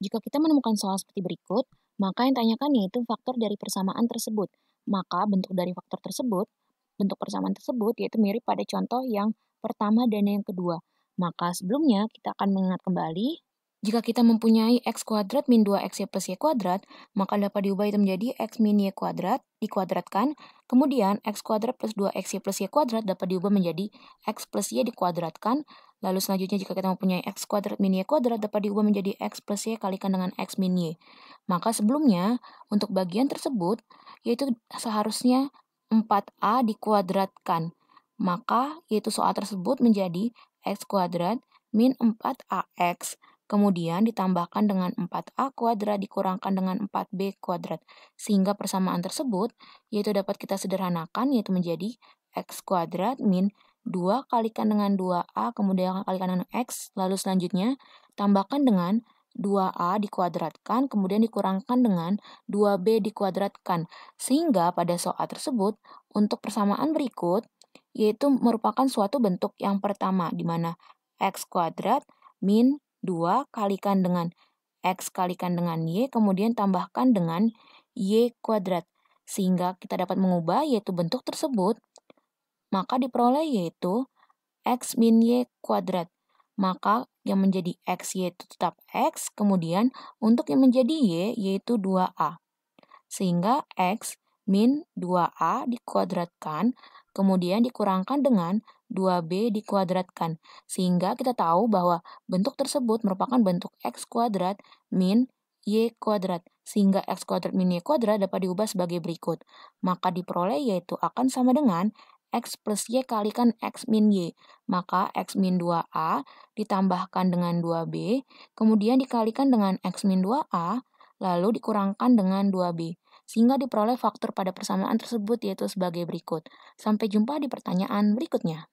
Jika kita menemukan soal seperti berikut, maka yang tanyakan yaitu faktor dari persamaan tersebut. Maka bentuk dari faktor tersebut, bentuk persamaan tersebut yaitu mirip pada contoh yang pertama dan yang kedua. Maka sebelumnya kita akan mengingat kembali jika kita mempunyai x kuadrat min 2xy ya plus y kuadrat, maka dapat diubah itu menjadi x min y kuadrat dikuadratkan. Kemudian x kuadrat plus 2xy ya plus y kuadrat dapat diubah menjadi x plus y dikuadratkan. Lalu selanjutnya jika kita mempunyai x kuadrat min y kuadrat dapat diubah menjadi x plus y kalikan dengan x min y. Maka sebelumnya untuk bagian tersebut yaitu seharusnya 4a dikuadratkan. Maka yaitu soal tersebut menjadi x kuadrat min 4ax Kemudian ditambahkan dengan 4A kuadrat dikurangkan dengan 4B kuadrat. Sehingga persamaan tersebut yaitu dapat kita sederhanakan yaitu menjadi X kuadrat min 2 kalikan dengan 2A, kemudian kalikan dengan X, lalu selanjutnya tambahkan dengan 2A dikuadratkan, kemudian dikurangkan dengan 2B dikuadratkan. Sehingga pada soal tersebut, untuk persamaan berikut, yaitu merupakan suatu bentuk yang pertama, di mana X kuadrat min 2 kalikan dengan X kalikan dengan Y, kemudian tambahkan dengan Y kuadrat. Sehingga kita dapat mengubah yaitu bentuk tersebut, maka diperoleh yaitu X min Y kuadrat. Maka yang menjadi X y itu tetap X, kemudian untuk yang menjadi Y yaitu 2A. Sehingga X min 2A dikuadratkan, kemudian dikurangkan dengan 2b dikuadratkan. Sehingga kita tahu bahwa bentuk tersebut merupakan bentuk x kuadrat min y kuadrat. Sehingga x kuadrat min y kuadrat dapat diubah sebagai berikut. Maka diperoleh yaitu akan sama dengan X plus Y kalikan X min Y. Maka X min 2A ditambahkan dengan 2B, kemudian dikalikan dengan X min 2A, lalu dikurangkan dengan 2B. Sehingga diperoleh faktor pada persamaan tersebut yaitu sebagai berikut. Sampai jumpa di pertanyaan berikutnya.